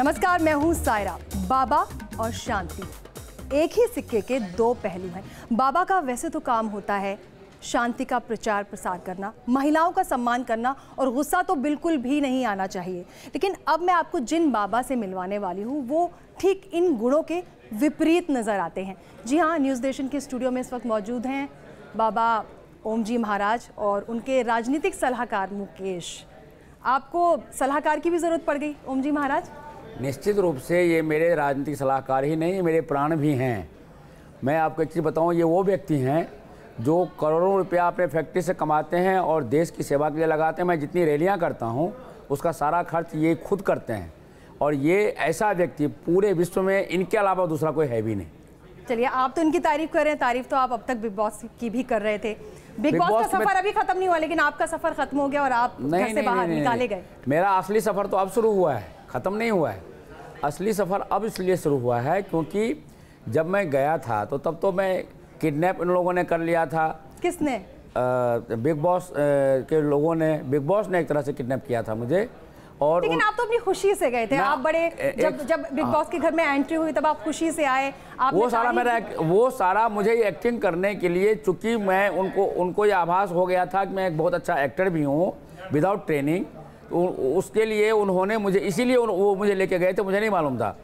नमस्कार मैं हूँ सायरा बाबा और शांति एक ही सिक्के के दो पहलू हैं बाबा का वैसे तो काम होता है शांति का प्रचार प्रसार करना महिलाओं का सम्मान करना और गुस्सा तो बिल्कुल भी नहीं आना चाहिए लेकिन अब मैं आपको जिन बाबा से मिलवाने वाली हूँ वो ठीक इन गुणों के विपरीत नज़र आते हैं जी हाँ न्यूज़ देशन के स्टूडियो में इस वक्त मौजूद हैं बाबा ओम जी महाराज और उनके राजनीतिक सलाहकार मुकेश आपको सलाहकार की भी ज़रूरत पड़ गई ओम जी महाराज निश्चित रूप से ये मेरे राजनीतिक सलाहकार ही नहीं मेरे प्राण भी हैं मैं आपको एक चीज़ बताऊँ ये वो व्यक्ति हैं जो करोड़ों रुपया अपने फैक्ट्री से कमाते हैं और देश की सेवा के लिए लगाते हैं मैं जितनी रैलियाँ करता हूँ उसका सारा खर्च ये खुद करते हैं और ये ऐसा व्यक्ति पूरे विश्व में इनके अलावा दूसरा कोई है भी नहीं चलिए आप तो इनकी तारीफ कर रहे हैं तारीफ तो आप अब तक बिग बॉस की भी कर रहे थे बिग बॉस का सफर अभी खत्म नहीं हुआ लेकिन आपका सफर खत्म हो गया और आप नहीं, से बाहर निकाले गए मेरा असली सफर तो अब शुरू हुआ है ख़त्म नहीं हुआ है असली सफ़र अब इसलिए शुरू हुआ है क्योंकि जब मैं गया था तो तब तो मैं किडनैप इन लोगों ने कर लिया था किसने बिग बॉस के लोगों ने बिग बॉस ने एक तरह से किडनैप किया था मुझे और लेकिन उन... आप तो अपनी खुशी से गए थे आप बड़े एक... जब जब बिग हाँ। बॉस के घर में एंट्री हुई तब आप खुशी से आए आप वो सारा मेरा एक, वो सारा मुझे एक्टिंग करने के लिए चूंकि मैं उनको उनको ये आभास हो गया था कि मैं एक बहुत अच्छा एक्टर भी हूँ विदाउट ट्रेनिंग तो उसके लिए उन्होंने मुझे इसीलिए उन, वो मुझे लेके गए थे मुझे नहीं मालूम था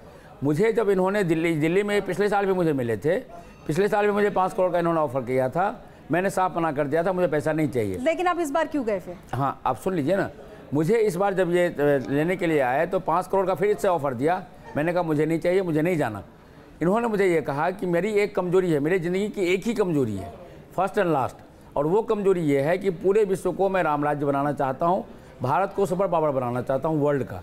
मुझे जब इन्होंने दिल्ली दिल्ली में पिछले साल भी मुझे मिले थे पिछले साल भी मुझे पाँच करोड़ का इन्होंने ऑफर किया था मैंने साफ मना कर दिया था मुझे पैसा नहीं चाहिए लेकिन आप इस बार क्यों गए फिर हाँ आप सुन लीजिए ना मुझे इस बार जब ये लेने के लिए आए तो पाँच करोड़ का फिर इससे ऑफर दिया मैंने कहा मुझे नहीं चाहिए मुझे नहीं जाना इन्होंने मुझे ये कहा कि मेरी एक कमजोरी है मेरी ज़िंदगी की एक ही कमजोरी है फर्स्ट एंड लास्ट और वो कमजोरी ये है कि पूरे विश्व को मैं राम बनाना चाहता हूँ भारत को सुपर पावर बनाना चाहता हूँ वर्ल्ड का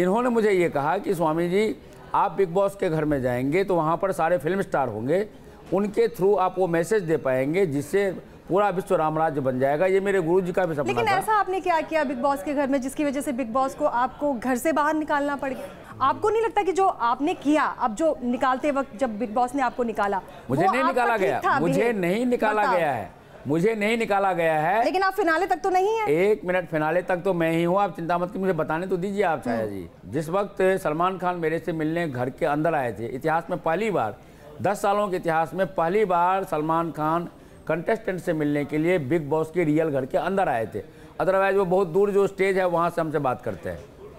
इन्होंने मुझे ये कहा कि स्वामी जी आप बिग बॉस के घर में जाएंगे तो वहाँ पर सारे फिल्म स्टार होंगे उनके थ्रू आप वो मैसेज दे पाएंगे जिससे पूरा विश्व राज्य बन जाएगा ये मेरे गुरु जी का भी सपना लेकिन था। ऐसा आपने क्या किया बिग बॉस के घर में जिसकी वजह से बिग बॉस को आपको घर से बाहर निकालना पड़ गया आपको नहीं लगता कि जो आपने किया अब जो निकालते वक्त जब बिग बॉस ने आपको निकाला मुझे नहीं निकाला गया मुझे नहीं निकाला गया है मुझे नहीं निकाला गया है लेकिन आप फिनाले तक तो नहीं है एक मिनट फिनाले तक तो मैं ही हूँ आप चिंता मत की मुझे बताने तो दीजिए आप छाया जी हम्म। जिस वक्त सलमान खान मेरे से मिलने घर के अंदर आए थे इतिहास में पहली बार दस सालों के इतिहास में पहली बार सलमान खान कंटेस्टेंट से मिलने के लिए बिग बॉस के रियल घर के अंदर आए थे अदरवाइज वो बहुत दूर जो स्टेज है वहाँ से हमसे बात करते हैं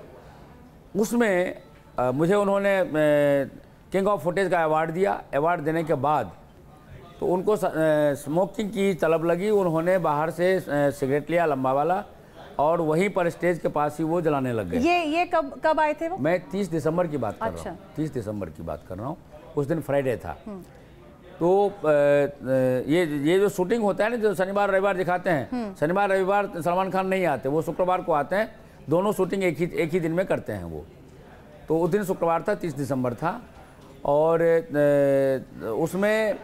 उसमें मुझे उन्होंने किंग ऑफ फुटेज का अवार्ड दिया अवार्ड देने के बाद तो उनको स्मोकिंग की तलब लगी उन्होंने बाहर से सिगरेट लिया लंबा वाला और वहीं पर स्टेज के पास ही वो जलाने लग गए ये ये कब कब आए थे वो मैं 30 दिसंबर की बात कर अच्छा। रहा हूँ 30 अच्छा। दिसंबर की बात कर रहा हूँ उस दिन फ्राइडे था हम्म। तो ये ये जो शूटिंग होता है ना जो शनिवार रविवार दिखाते हैं हम्म। शनिवार रविवार सलमान खान नहीं आते वो शुक्रवार को आते हैं दोनों शूटिंग एक ही एक ही दिन में करते हैं वो तो उस दिन शुक्रवार था तीस दिसंबर था और उसमें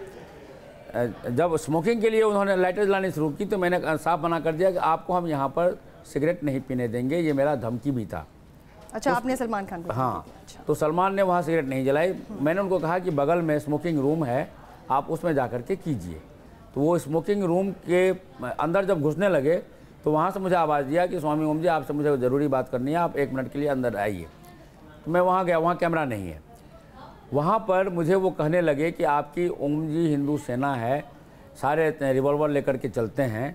जब स्मोकिंग के लिए उन्होंने लाइटर जलानी शुरू की तो मैंने साफ मना कर दिया कि आपको हम यहाँ पर सिगरेट नहीं पीने देंगे ये मेरा धमकी भी था अच्छा तो, आपने सलमान खान को हाँ अच्छा। तो सलमान ने वहाँ सिगरेट नहीं जलाई मैंने उनको कहा कि बगल में स्मोकिंग रूम है आप उसमें जा के कीजिए तो वो स्मोकिंग रूम के अंदर जब घुसने लगे तो वहाँ से मुझे आवाज़ दिया कि स्वामी ओम जी आपसे मुझे ज़रूरी बात करनी है आप एक मिनट के लिए अंदर आइए तो मैं वहाँ गया वहाँ कैमरा नहीं है वहाँ पर मुझे वो कहने लगे कि आपकी ओम जी हिंदू सेना है सारे रिवॉल्वर लेकर के चलते हैं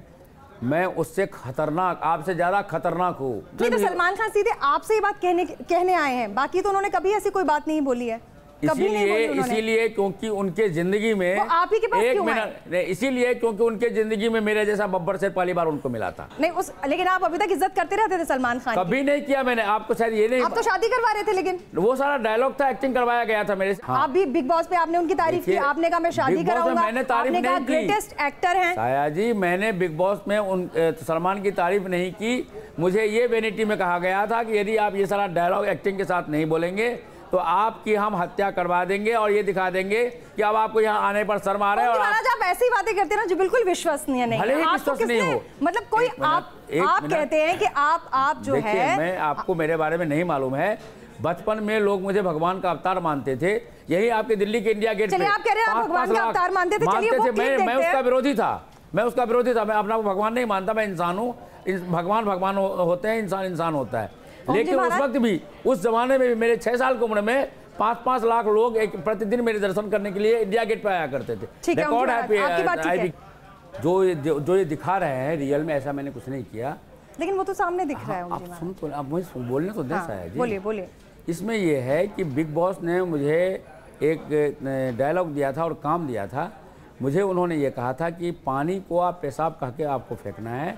मैं उससे खतरनाक आपसे ज्यादा खतरनाक हूँ तो सलमान खान सीधे आपसे ये बात कहने कहने आए हैं बाकी तो उन्होंने कभी ऐसी कोई बात नहीं बोली है इसीलिए इसीलिए क्योंकि उनके जिंदगी में तो आप ही के पास एक मिनट इसीलिए क्योंकि उनके जिंदगी में मेरे जैसा बब्बर से पहली बार उनको मिला था नहीं उस लेकिन आप अभी तक इज्जत करते रहते थे सलमान खान कभी नहीं किया मैंने आपको शायद ये नहीं आप तो शादी करवा रहे थे लेकिन वो सारा डायलॉग था एक्टिंग करवाया गया था मेरे से आप भी बिग बॉस पे आपने उनकी तारीफ की आपने कहा मैं शादी कराऊंगा मैंने तारीफ नहीं ग्रेटेस्ट एक्टर है साया जी मैंने बिग बॉस में उन सलमान की तारीफ नहीं की मुझे ये बेनिटी में कहा गया था कि यदि आप ये सारा डायलॉग एक्टिंग के साथ नहीं बोलेंगे तो आपकी हम हत्या करवा देंगे और ये दिखा देंगे कि अब आपको यहाँ आने पर शर्म आ रहा है आप... ऐसी बातें करते ना जो बिल्कुल विश्वसनीय नहीं भले तो हो मतलब कोई आप आप कहते हैं कि आप आप जो है मैं आपको मेरे बारे में नहीं मालूम है बचपन में लोग मुझे भगवान का अवतार मानते थे यही आपके दिल्ली के इंडिया गेट आप कह रहे हैं भगवान का अवतार मानते थे मानते थे मैं मैं उसका विरोधी था मैं उसका विरोधी था मैं अपना भगवान नहीं मानता मैं इंसान हूँ भगवान भगवान होते हैं इंसान इंसान होता है लेकिन उस वक्त भी उस जमाने में भी मेरे छह साल की उम्र में पांच पांच लाख लोग एक प्रतिदिन मेरे दर्शन करने के लिए इंडिया गेट पे आया करते थे रिकॉर्ड है uh, जो ये जो ये दिखा रहे हैं रियल में ऐसा मैंने कुछ नहीं किया लेकिन वो तो सामने दिख रहा है हाँ, आप सुन तो आप मुझे बोलने तो दे हाँ, जी बोलिए बोलिए इसमें ये है कि बिग बॉस ने मुझे एक डायलॉग दिया था और काम दिया था मुझे उन्होंने ये कहा था कि पानी को आप पेशाब कह के आपको फेंकना है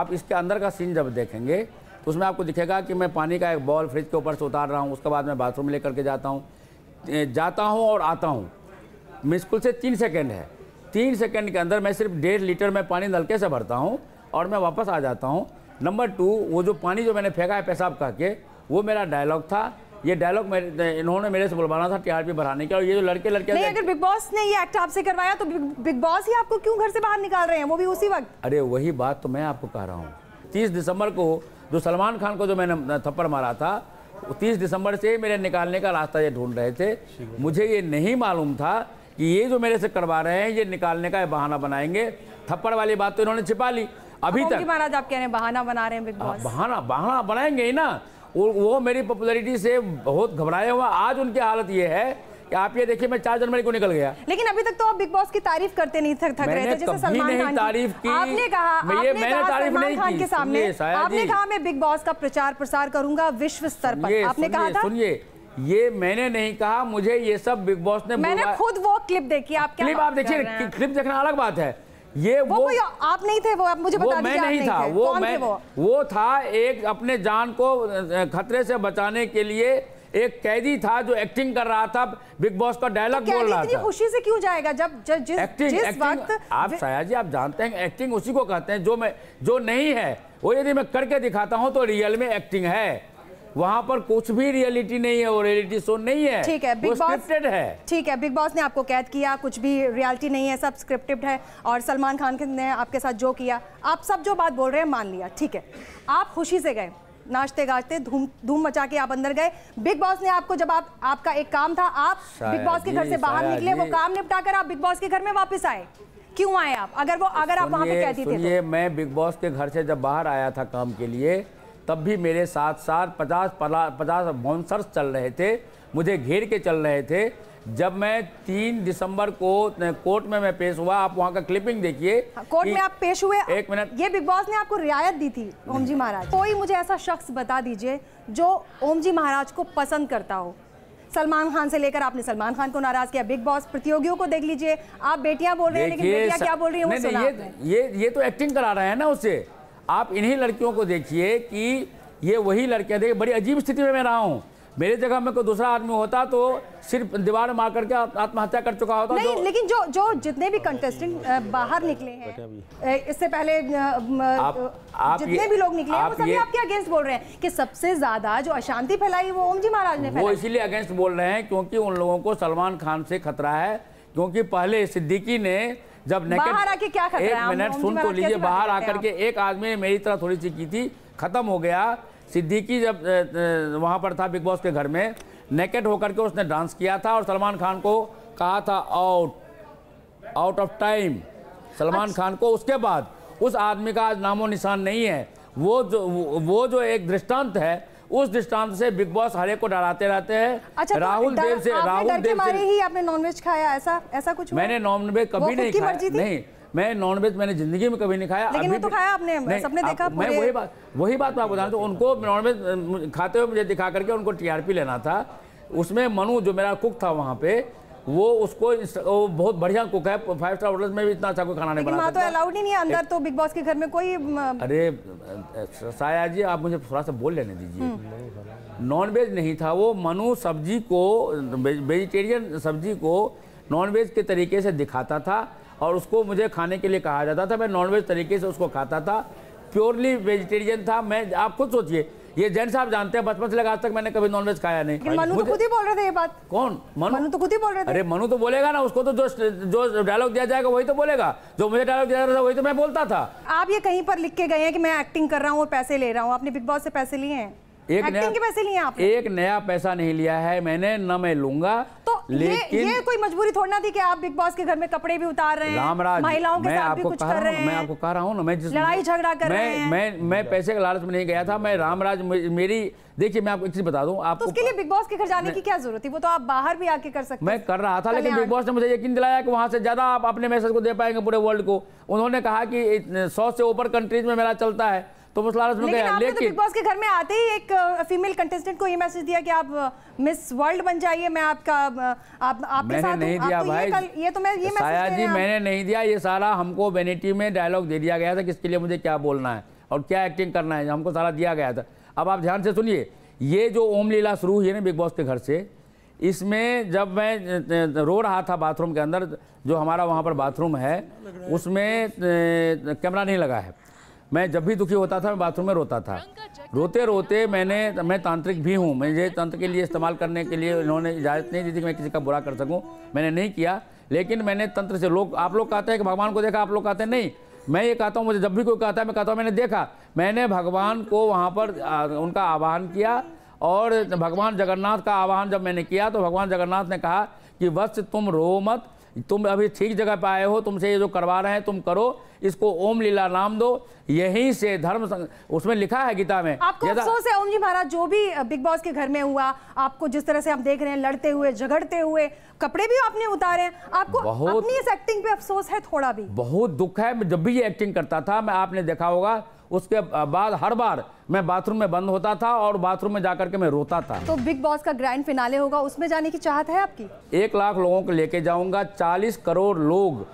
आप इसके अंदर का सीन जब देखेंगे तो उसमें आपको दिखेगा कि मैं पानी का एक बॉल फ्रिज के ऊपर से उतार रहा हूँ उसके बाद मैं बाथरूम लेकर के जाता हूँ जाता हूँ और आता हूँ मिस्कुल से तीन सेकेंड है तीन सेकेंड के अंदर मैं सिर्फ डेढ़ लीटर में पानी नलके से भरता हूँ और मैं वापस आ जाता हूँ नंबर टू वो जो पानी जो मैंने फेंका है पेशाब का के वो मेरा डायलॉग था ये डायलॉग मेरे इन्होंने मेरे से बुलवाना था टीआरपी बढ़ाने का और ये जो लड़के लड़के नहीं अगर बिग बॉस ने ये एक्ट आपसे करवाया तो बिग बॉस ही आपको क्यों घर से बाहर निकाल रहे हैं वो भी उसी वक्त अरे वही बात तो मैं आपको कह रहा हूँ तीस दिसंबर को जो सलमान खान को जो मैंने थप्पड़ मारा था तीस दिसंबर से मेरे निकालने का रास्ता ये ढूंढ रहे थे मुझे ये नहीं मालूम था कि ये जो मेरे से करवा रहे हैं ये निकालने का बहाना बनाएंगे थप्पड़ वाली बात तो इन्होंने छिपा ली अभी तक महाराज आप कह रहे हैं बहाना बना रहे हैं बिग बॉस हाँ, बहाना बहाना बनाएंगे ही ना वो मेरी पॉपुलैरिटी से बहुत घबराए हुआ आज उनकी हालत ये है आप ये देखिए मैं चार जनवरी को निकल गया लेकिन अभी तक तो आप बिग बॉस की तारीफ करते नहीं थक थक रहे थे जैसे सलमान तारीफ की आपने कहा आपने मैंने कहा सलमान खान के सामने आपने कहा मैं बिग बॉस का प्रचार प्रसार करूंगा विश्व स्तर पर आपने कहा था सुनिए ये मैंने नहीं कहा मुझे ये सब बिग बॉस ने मैंने खुद वो क्लिप देखी आप क्या क्लिप आप देखिए क्लिप देखना अलग बात है ये वो, वो आप नहीं थे वो आप मुझे बता मैं नहीं, नहीं था नहीं वो मैं वो? वो था एक अपने जान को खतरे से बचाने के लिए एक कैदी था जो एक्टिंग कर रहा था बिग बॉस का डायलॉग तो बोल रहा था खुशी से क्यों जाएगा जब ज, जिस, एक्टिंग, जिस एक्टिंग, वक्त आप साया जी आप जानते हैं एक्टिंग उसी को कहते हैं जो मैं जो नहीं है वो यदि मैं करके दिखाता हूँ तो रियल में एक्टिंग है वहाँ पर कुछ भी रियलिटी नहीं है वो रियलिटी शो नहीं है ठीक है बिग बॉस है ठीक है बिग बॉस ने आपको कैद किया कुछ भी रियलिटी नहीं है सब स्क्रिप्टेड है और सलमान खान ने आपके साथ जो किया आप सब जो बात बोल रहे हैं मान लिया ठीक है आप खुशी से गए नाचते गाचते धूम धूम मचा के आप अंदर गए बिग बॉस ने आपको जब आप आपका एक काम था आप बिग बॉस के घर से बाहर निकले वो काम निपटा कर आप बिग बॉस के घर में वापस आए क्यों आए आप अगर वो अगर आप वहाँ पे कहती थी ये तो। मैं बिग बॉस के घर से जब बाहर आया था काम के लिए तब भी मेरे साथ साथ पचास पचास बाउंसर्स चल रहे थे मुझे घेर के चल रहे थे जब मैं तीन दिसंबर को कोर्ट में मैं पेश हुआ आप वहाँ का क्लिपिंग देखिए हाँ, कोर्ट में आप पेश हुए एक मिनट ये बिग बॉस ने आपको रियायत दी थी ओम जी महाराज कोई मुझे ऐसा शख्स बता दीजिए जो ओम जी महाराज को पसंद करता हो सलमान खान से लेकर आपने सलमान खान को नाराज किया बिग बॉस प्रतियोगियों को देख लीजिए आप बेटियां बोल रहे हैं लेकिन बेटियां क्या बोल रही है ये, ये ये तो एक्टिंग करा रहे हैं ना उससे आप इन्हीं लड़कियों को देखिए कि ये वही लड़कियां देखिए बड़ी अजीब स्थिति में मैं रहा हूँ मेरी जगह में कोई दूसरा आदमी होता तो सिर्फ दीवार मार करके आत्महत्या कर चुका होता नहीं, जो, लेकिन जो जो जितने भी कंटेस्टेंट बाहर निकले हैं इससे पहले आप, आप जितने भी लोग निकले आप हैं वो सभी आपके अगेंस्ट बोल रहे हैं कि सबसे ज्यादा जो अशांति फैलाई वो ओम जी महाराज ने वो इसीलिए अगेंस्ट बोल रहे हैं क्योंकि उन लोगों को सलमान खान से खतरा है क्योंकि पहले सिद्दीकी ने जब बाहर आके क्या एक मिनट सुन तो लीजिए बाहर आकर के एक आदमी ने मेरी तरह थोड़ी सी की थी खत्म हो गया सिद्दीकी जब वहाँ पर था बिग बॉस के घर में नेकेट होकर के उसने डांस किया था और सलमान खान को कहा था out out of time Salman अच्छा। खान को उसके बाद उस आदमी का आज नामो निशान नहीं है वो जो वो जो एक दृष्टांत है उस दृष्टांत से बिग बॉस हरे को डराते रहते हैं अच्छा, तो राहुल तो देव से राहुल देव से ही आपने नॉनवेज खाया ऐसा ऐसा कुछ मैंने नॉनवेज कभी नहीं खाया नहीं मैं नॉन वेज मैंने जिंदगी में कभी नहीं खाया लेकिन ये तो खाया आपने नहीं, सबने देखा मैं वही बात वही बात मैं बताऊँ तो उनको नॉन वेज खाते हुए मुझे दिखा करके उनको टीआरपी लेना था उसमें मनु जो मेरा कुक था वहाँ पे वो उसको वो बहुत बढ़िया कुक है फाइव स्टार होटल में भी इतना अच्छा कोई खाना नहीं बना तो अलाउड ही नहीं अंदर तो बिग बॉस के घर में कोई अरे साया जी आप मुझे थोड़ा सा बोल लेने दीजिए नॉन हम्म। वेज नहीं था वो मनु सब्जी को वेजिटेरियन सब्जी को नॉन वेज के तरीके से दिखाता था और उसको मुझे खाने के लिए कहा जाता था मैं नॉनवेज तरीके से उसको खाता था प्योरली वेजिटेरियन था मैं आप खुद सोचिए ये जैन साहब जानते हैं बचपन से लगा आज तक मैंने कभी नॉनवेज खाया नहीं मनु तो खुद ही बोल रहे थे ये बात कौन मनु मनु तो खुद ही बोल रहे थे अरे मनु तो बोलेगा ना उसको तो जो जो डायलॉग दिया जाएगा वही तो बोलेगा जो मुझे डायलॉग दिया जा रहा था वही तो मैं बोलता था आप ये कहीं पर लिख के गए हैं कि मैं एक्टिंग कर रहा हूँ और पैसे ले रहा हूँ आपने बिग बॉस से पैसे लिए हैं एक नया के पैसे लिए आपने? एक नया पैसा नहीं लिया है मैंने न मैं लूंगा तो लेकिन ये, ये कोई मजबूरी थोड़ी ना थी कि आप बिग बॉस के घर में कपड़े भी उतार रहे हैं महिलाओं के साथ भी कुछ कर रहे हैं मैं आपको कह रहा हूँ ना मैं जिस लड़ाई झगड़ा कर रहे हैं मैं पैसे के लालच में नहीं गया था मैं रामराज मेरी देखिए मैं आपको एक चीज बता दूं तो आपको तो उसके लिए बिग बॉस के घर जाने की क्या जरूरत थी वो तो आप बाहर भी आके कर सकते मैं कर रहा था लेकिन बिग बॉस ने मुझे यकीन दिलाया कि वहां से ज्यादा आप अपने मैसेज को दे पाएंगे पूरे वर्ल्ड को उन्होंने कहा कि सौ से ऊपर कंट्रीज में मेरा चलता है तो बस लालच में गया तो लेकिन बिग बॉस के घर में आते ही एक फीमेल कंटेस्टेंट को ये मैसेज दिया कि आप मिस वर्ल्ड बन जाइए मैं आपका आप आपके मैंने साथ नहीं दिया भाई ये, कल, ये तो मैं ये मैसेज जी मैंने नहीं दिया ये सारा हमको वेनिटी में डायलॉग दे दिया गया था किसके लिए मुझे क्या बोलना है और क्या एक्टिंग करना है हमको सारा दिया गया था अब आप ध्यान से सुनिए ये जो ओम लीला शुरू हुई है ना बिग बॉस के घर से इसमें जब मैं रो रहा था बाथरूम के अंदर जो हमारा वहाँ पर बाथरूम है उसमें कैमरा नहीं लगा है मैं जब भी दुखी होता था मैं बाथरूम में रोता था रोते रोते मैंने मैं तांत्रिक भी हूँ मुझे तंत्र के लिए इस्तेमाल करने के लिए उन्होंने इजाज़त नहीं दी थी कि मैं किसी का बुरा कर सकूँ मैंने नहीं किया लेकिन मैंने तंत्र से लोग आप लोग कहते हैं कि भगवान को देखा आप लोग कहते हैं नहीं मैं ये कहता हूँ मुझे जब भी कोई कहता है मैं कहता हूँ मैंने देखा मैंने भगवान को वहाँ पर उनका आह्वान किया और भगवान जगन्नाथ का आह्वान जब मैंने किया तो भगवान जगन्नाथ ने कहा कि वत्स तुम रो मत तुम अभी ठीक जगह पर आए हो तुमसे ये जो करवा रहे हैं तुम करो इसको ओम लीला नाम दो यहीं से धर्म संग... उसमें लिखा है गीता में आपको से ओम जी महाराज जो भी बिग बॉस के घर में हुआ आपको जिस तरह से आप देख रहे हैं लड़ते हुए झगड़ते हुए कपड़े भी आपने उतारे आपको बहुत, अपनी इस एक्टिंग पे अफसोस है थोड़ा भी बहुत दुख है जब भी ये एक्टिंग करता था मैं आपने देखा होगा उसके बाद हर बार मैं बाथरूम में बंद होता था और बाथरूम में जाकर के मैं रोता था तो बिग बॉस का ग्रैंड फिनाले होगा उसमें जाने की चाहत है आपकी एक लाख लोगों को लेके जाऊंगा चालीस करोड़ लोग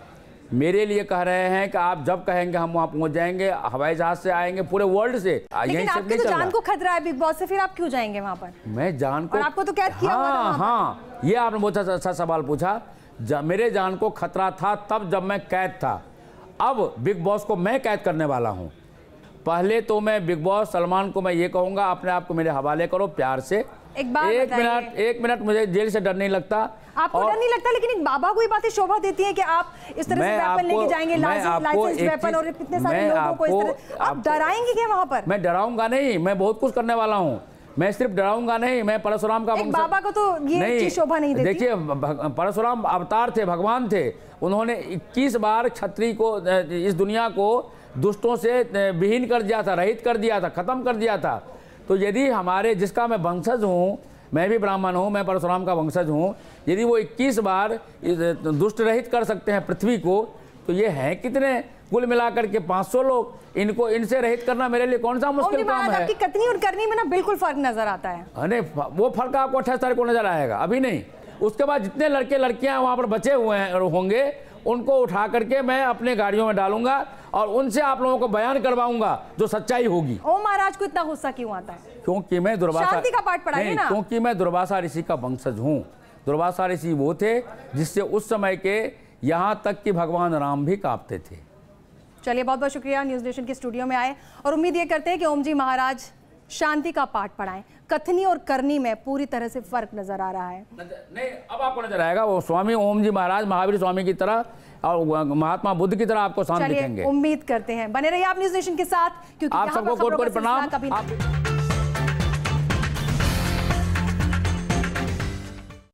मेरे लिए कह रहे हैं कि आप जब कहेंगे हम वहाँ पहुँच जाएंगे हवाई जहाज से आएंगे पूरे वर्ल्ड से लेकिन आपकी तो जान को खतरा है बिग बॉस से फिर आप क्यों जाएंगे वहाँ पर मैं जान को और आपको तो कैद किया हाँ हुआ था हाँ, हाँ ये आपने बहुत अच्छा अच्छा सवाल पूछा जा, मेरे जान को खतरा था तब जब मैं कैद था अब बिग बॉस को मैं कैद करने वाला हूँ पहले तो मैं बिग बॉस सलमान को मैं ये कहूँगा अपने आप को मेरे हवाले करो प्यार से एक बार एक मिनट एक मिनट मुझे जेल से डर नहीं लगता आपको डर नहीं लगता लेकिन एक बाबा को ये बातें शोभा देती है कि आप इस तरह से वेपन लेके जाएंगे वेपन और कितने सारे लोगों को इस तरह आप डराएंगे क्या वहाँ पर मैं डराऊंगा नहीं मैं बहुत कुछ करने वाला हूँ मैं सिर्फ डराऊंगा नहीं मैं परशुराम का एक बाबा को तो ये नहीं, शोभा नहीं देती देखिए परशुराम अवतार थे भगवान थे उन्होंने 21 बार छत्री को इस दुनिया को दुष्टों से विहीन कर दिया था रहित कर दिया था ख़त्म कर दिया था तो यदि हमारे जिसका मैं वंशज हूँ मैं भी ब्राह्मण हूँ मैं परशुराम का वंशज हूँ यदि वो 21 बार दुष्ट रहित कर सकते हैं पृथ्वी को तो ये हैं कितने कुल मिलाकर के 500 लोग इनको इनसे रहित करना मेरे लिए कौन सा मुश्किल काम है आपकी कतनी और करनी में ना बिल्कुल फर्क नजर आता है अरे वो फर्क आपको अट्ठाईस तारीख को नजर आएगा अभी नहीं उसके बाद जितने लड़के लड़कियां वहाँ पर बचे हुए हैं होंगे उनको उठा करके मैं अपने गाड़ियों में डालूंगा और उनसे आप लोगों को बयान करवाऊंगा जो सच्चाई होगी ओम महाराज को इतना गुस्सा क्यों आता है क्योंकि मैं दुर्वासा का पाठ पढ़ाइए ना क्योंकि मैं दुर्वासा ऋषि का वंशज हूँ दुर्वासा ऋषि वो थे जिससे उस समय के यहाँ तक कि भगवान राम भी कांपते थे चलिए बहुत बहुत शुक्रिया न्यूज नेशन के स्टूडियो में आए और उम्मीद ये करते हैं कि ओम जी महाराज शांति का पाठ पढ़ाएं कथनी और करनी में पूरी तरह से फर्क नजर आ रहा है नहीं अब आपको नजर आएगा वो स्वामी ओम जी महाराज महावीर स्वामी की तरह और महात्मा बुद्ध की तरह आपको सामने दिखेंगे उम्मीद करते हैं बने रहिए आप न्यूज नेशन के साथ क्योंकि आप सबको कोट प्रणाम